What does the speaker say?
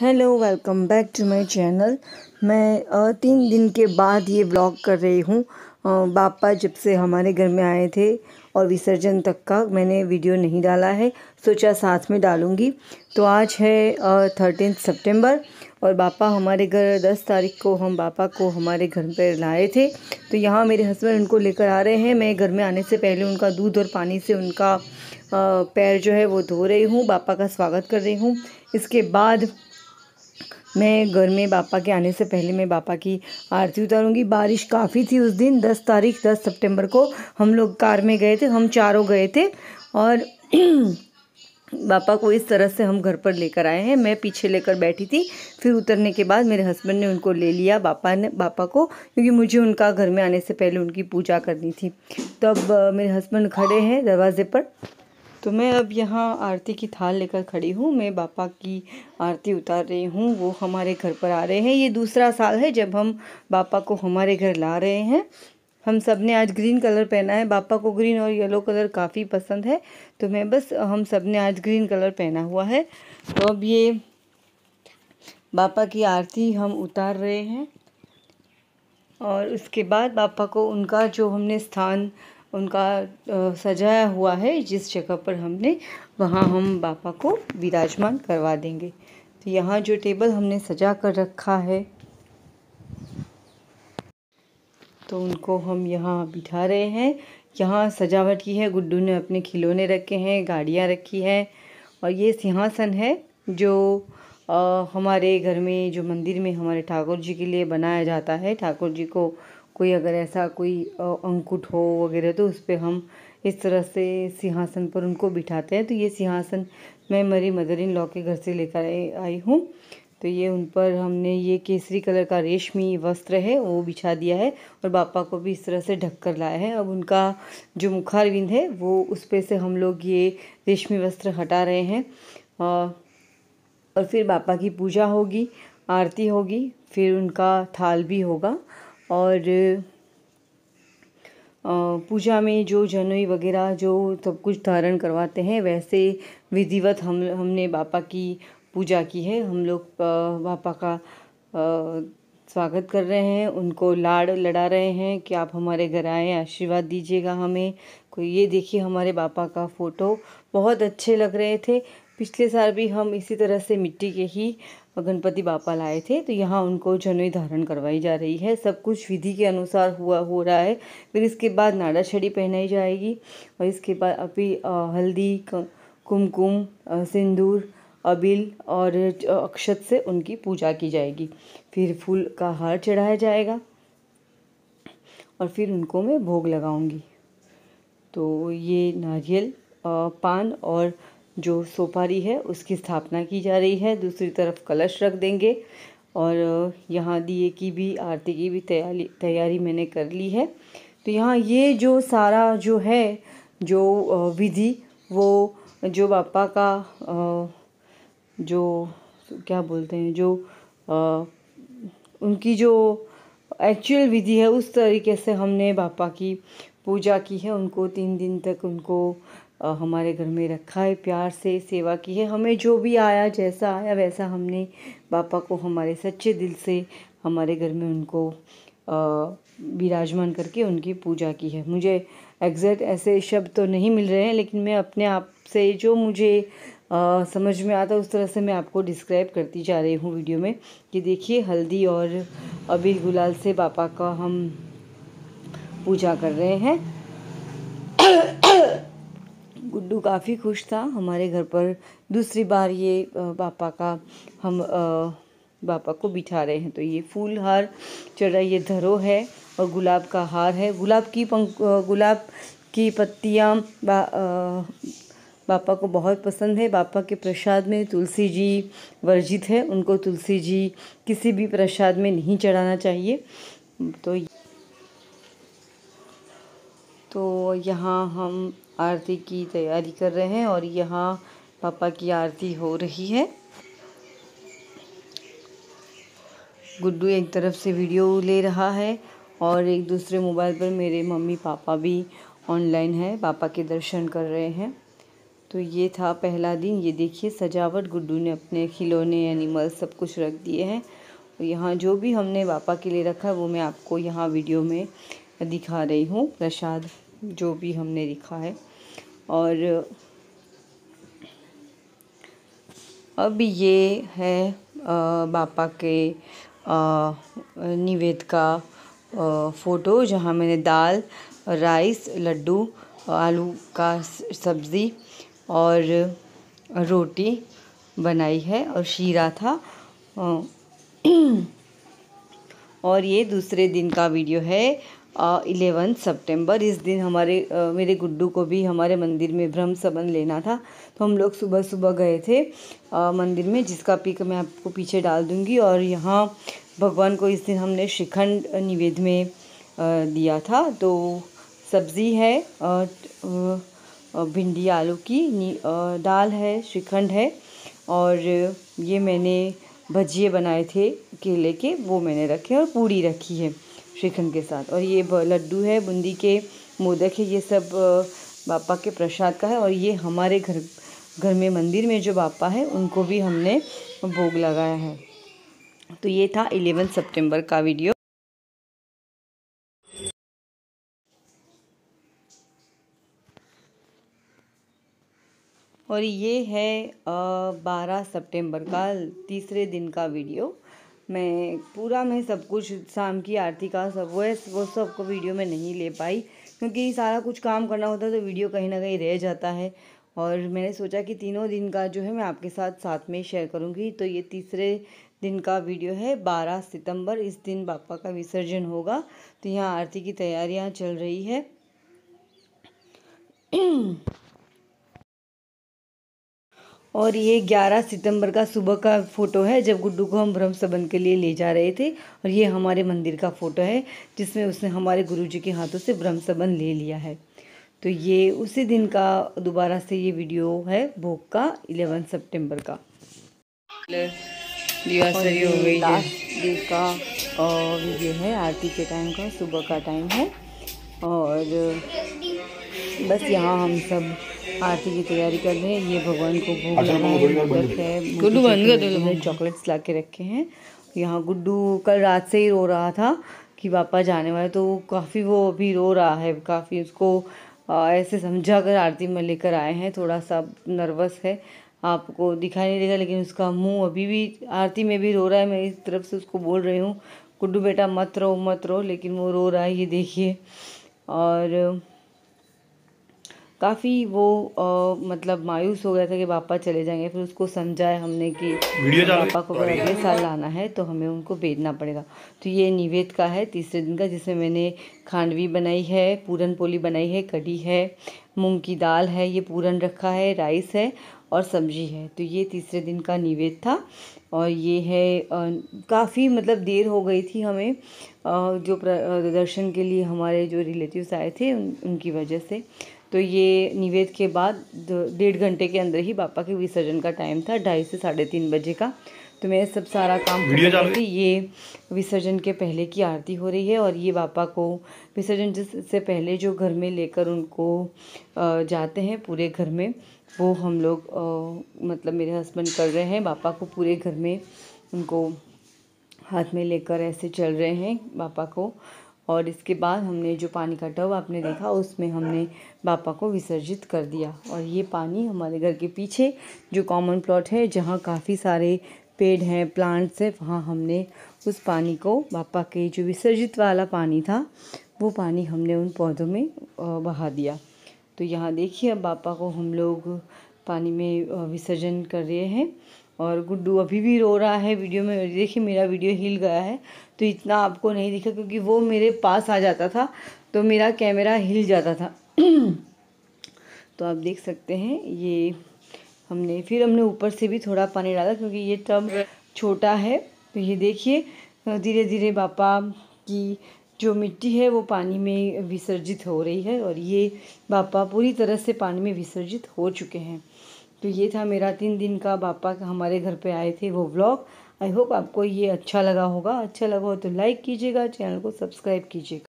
hello welcome back to my channel मैं तीन दिन के बाद ये ब्लॉग कर रही हूँ बापा जब से हमारे घर में आए थे और विसर्जन तक का मैंने वीडियो नहीं डाला है सोचा साथ में डालूँगी तो आज है थर्टीन सितंबर और बापा हमारे घर दस तारीख को हम बापा को हमारे घर पर लाए थे तो यहाँ मेरे हस्बैंड उनको लेकर आ रहे हैं मैं घर में आने से पहले उनका दूध और पानी से उनका पैर जो है वो धो रही हूँ बापा का स्वागत कर रही हूँ इसके बाद मैं घर में बापा के आने से पहले मैं बापा की आरती उतारूँगी बारिश काफ़ी थी उस दिन दस तारीख दस सितंबर को हम लोग कार में गए थे हम चारों गए थे और बापा को इस तरह से हम घर पर लेकर आए हैं मैं पीछे लेकर बैठी थी फिर उतरने के बाद मेरे हस्बैंड ने उनको ले लिया बापा ने बापा को क्योंकि मुझे उनका घर में आने से पहले उनकी पूजा करनी थी तब मेरे हस्बैंड खड़े हैं दरवाजे पर तो मैं अब यहाँ आरती की थाल लेकर खड़ी हूँ मैं बापा की आरती उतार रही हूँ वो हमारे घर पर आ रहे हैं ये दूसरा साल है जब हम बापा को हमारे घर ला रहे हैं हम सब ने आज ग्रीन कलर पहना है बापा को ग्रीन और येलो कलर काफ़ी पसंद है तो मैं बस हम सब ने आज ग्रीन कलर पहना हुआ है तो अब ये बापा की आरती हम उतार रहे हैं और उसके बाद बापा को उनका जो हमने स्थान उनका सजाया हुआ है जिस जगह पर हमने वहाँ हम बापा को विराजमान करवा देंगे तो यहाँ जो टेबल हमने सजा कर रखा है तो उनको हम यहाँ बिठा रहे हैं यहाँ सजावट की है गुड्डू ने अपने खिलौने रखे हैं गाड़ियाँ रखी हैं और ये सिंहासन है जो आ, हमारे घर में जो मंदिर में हमारे ठाकुर जी के लिए बनाया जाता है ठाकुर जी को कोई अगर ऐसा कोई अंकुट हो वगैरह तो उस पर हम इस तरह से सिंहासन पर उनको बिठाते हैं तो ये सिंहासन मैं मेरी मदर इन लॉ के घर से लेकर आई हूँ तो ये उन पर हमने ये केसरी कलर का रेशमी वस्त्र है वो बिछा दिया है और पापा को भी इस तरह से ढक कर लाया है अब उनका जो मुखारविंद है वो उस पर से हम लोग ये रेशमी वस्त्र हटा रहे हैं और फिर पापा की पूजा होगी आरती होगी फिर उनका थाल भी होगा और पूजा में जो जनोई वगैरह जो सब कुछ धारण करवाते हैं वैसे विधिवत हम हमने बापा की पूजा की है हम लोग बापा का स्वागत कर रहे हैं उनको लाड़ लड़ा रहे हैं कि आप हमारे घर आएँ आशीर्वाद दीजिएगा हमें कोई ये देखिए हमारे बापा का फ़ोटो बहुत अच्छे लग रहे थे पिछले साल भी हम इसी तरह से मिट्टी के ही गणपति बापा लाए थे तो यहाँ उनको जनोई धारण करवाई जा रही है सब कुछ विधि के अनुसार हुआ हो रहा है फिर इसके बाद नाड़ा छड़ी पहनाई जाएगी और इसके बाद अभी हल्दी कुमकुम सिंदूर अबिल और अक्षत से उनकी पूजा की जाएगी फिर फूल का हार चढ़ाया जाएगा और फिर उनको मैं भोग लगाऊंगी तो ये नारियल पान और जो सोपारी है उसकी स्थापना की जा रही है दूसरी तरफ कलश रख देंगे और यहाँ दिए की भी आरती की भी तैयारी तैयारी मैंने कर ली है तो यहाँ ये जो सारा जो है जो विधि वो जो बापा का जो क्या बोलते हैं जो उनकी जो एक्चुअल विधि है उस तरीके से हमने बापा की पूजा की है उनको तीन दिन तक उनको हमारे घर में रखा है प्यार से सेवा की है हमें जो भी आया जैसा आया वैसा हमने बापा को हमारे सच्चे दिल से हमारे घर में उनको विराजमान करके उनकी पूजा की है मुझे एग्जैक्ट ऐसे शब्द तो नहीं मिल रहे हैं लेकिन मैं अपने आप से जो मुझे आ, समझ में आता उस तरह से मैं आपको डिस्क्राइब करती जा रही हूँ वीडियो में कि देखिए हल्दी और अबीर गुलाल से बापा का हम पूजा कर रहे हैं तो काफ़ी खुश था हमारे घर पर दूसरी बार ये पापा का हम पापा को बिठा रहे हैं तो ये फूल हार चढ़ा ये धरो है और गुलाब का हार है गुलाब की पंख गुलाब की पत्तियाँ बा, पापा को बहुत पसंद है पापा के प्रसाद में तुलसी जी वर्जित है उनको तुलसी जी किसी भी प्रसाद में नहीं चढ़ाना चाहिए तो तो यहाँ हम आरती की तैयारी कर रहे हैं और यहाँ पापा की आरती हो रही है गुड्डू एक तरफ से वीडियो ले रहा है और एक दूसरे मोबाइल पर मेरे मम्मी पापा भी ऑनलाइन है पापा के दर्शन कर रहे हैं तो ये था पहला दिन ये देखिए सजावट गुड्डू ने अपने खिलौने एनिमल्स सब कुछ रख दिए हैं यहाँ जो भी हमने पापा के लिए रखा है वो मैं आपको यहाँ वीडियो में दिखा रही हूँ प्रसाद जो भी हमने लिखा है और अब ये है बापा के निवेद का फ़ोटो जहाँ मैंने दाल राइस लड्डू आलू का सब्ज़ी और रोटी बनाई है और शीरा था और ये दूसरे दिन का वीडियो है इलेवन सितंबर इस दिन हमारे आ, मेरे गुड्डू को भी हमारे मंदिर में ब्रह्म संबंध लेना था तो हम लोग सुबह सुबह गए थे आ, मंदिर में जिसका पिक मैं आपको पीछे डाल दूँगी और यहाँ भगवान को इस दिन हमने श्रीखंड निवेद में आ, दिया था तो सब्ज़ी है भिंडी आलू की दाल है श्रीखंड है और ये मैंने भजिए बनाए थे केले के वो मैंने रखे और पूड़ी रखी है श्रीखंड के साथ और ये लड्डू है बूंदी के मोदक है ये सब बापा के प्रसाद का है और ये हमारे घर घर में मंदिर में जो बापा है उनको भी हमने भोग लगाया है तो ये था इलेवन सितंबर का वीडियो और ये है बारह सितंबर का तीसरे दिन का वीडियो मैं पूरा मैं सब कुछ शाम की आरती का सब वो है वो सबको वीडियो में नहीं ले पाई क्योंकि सारा कुछ काम करना होता है तो वीडियो कहीं ना कहीं रह जाता है और मैंने सोचा कि तीनों दिन का जो है मैं आपके साथ साथ में शेयर करूंगी तो ये तीसरे दिन का वीडियो है बारह सितंबर इस दिन बापा का विसर्जन होगा तो यहाँ आरती की तैयारियाँ चल रही है और ये 11 सितंबर का सुबह का फ़ोटो है जब गुड्डू को हम भ्रम सबन के लिए ले जा रहे थे और ये हमारे मंदिर का फ़ोटो है जिसमें उसने हमारे गुरुजी के हाथों से भ्रम सबन ले लिया है तो ये उसी दिन का दोबारा से ये वीडियो है भोग का 11 सितंबर का वीडियो लास्ट डे का है आरती के टाइम का सुबह का टाइम है और बस यहाँ हम सब आरती की तैयारी कर रहे हैं ये भगवान को भोग है अच्छा, तो गुड्डू बंद कर चॉकलेट्स तो ला के रखे हैं यहाँ गुड्डू कल रात से ही रो रहा था कि पापा जाने वाले तो काफ़ी वो अभी रो रहा है काफ़ी उसको ऐसे समझा कर आरती में लेकर आए हैं थोड़ा सा नर्वस है आपको दिखाई नहीं देगा लेकिन उसका मुंह अभी भी आरती में भी रो रहा है मैं इस तरफ से उसको बोल रही हूँ गुड्डू बेटा मत रो मत रो लेकिन वो रो रहा है ये देखिए और काफ़ी वो आ, मतलब मायूस हो गया था कि पापा चले जाएंगे फिर उसको समझाए हमने कि पापा को अगर अगले साल लाना है तो हमें उनको बेचना पड़ेगा तो ये निवेद का है तीसरे दिन का जिसमें मैंने खांडवी बनाई है पूरन पोली बनाई है कड़ी है मूंग की दाल है ये पूरन रखा है राइस है और सब्जी है तो ये तीसरे दिन का निवेद था और ये है काफ़ी मतलब देर हो गई थी हमें जो दर्शन के लिए हमारे जो रिलेटिव्स आए थे उन, उनकी वजह से तो ये निवेद के बाद डेढ़ घंटे के अंदर ही बापा के विसर्जन का टाइम था ढाई से साढ़े तीन बजे का तो मैं सब सारा काम करती कर ये विसर्जन के पहले की आरती हो रही है और ये बापा को विसर्जन से पहले जो घर में लेकर उनको जाते हैं पूरे घर में वो हम लोग मतलब मेरे हस्बैंड कर रहे हैं बापा को पूरे घर में उनको हाथ में लेकर ऐसे चल रहे हैं पापा को और इसके बाद हमने जो पानी का टब आपने देखा उसमें हमने बापा को विसर्जित कर दिया और ये पानी हमारे घर के पीछे जो कॉमन प्लॉट है जहाँ काफ़ी सारे पेड़ हैं प्लांट्स हैं वहाँ हमने उस पानी को बापा के जो विसर्जित वाला पानी था वो पानी हमने उन पौधों में बहा दिया तो यहाँ देखिए अब बापा को हम लोग पानी में विसर्जन कर रहे हैं और गुड्डू अभी भी रो रहा है वीडियो में देखिए मेरा वीडियो हिल गया है तो इतना आपको नहीं दिखा क्योंकि वो मेरे पास आ जाता था तो मेरा कैमरा हिल जाता था तो आप देख सकते हैं ये हमने फिर हमने ऊपर से भी थोड़ा पानी डाला क्योंकि ये टब छोटा है तो ये देखिए धीरे धीरे बापा की जो मिट्टी है वो पानी में विसर्जित हो रही है और ये बापा पूरी तरह से पानी में विसर्जित हो चुके हैं तो ये था मेरा तीन दिन का पापा हमारे घर पे आए थे वो ब्लॉग आई होप आपको ये अच्छा लगा होगा अच्छा लगा हो तो लाइक कीजिएगा चैनल को सब्सक्राइब कीजिएगा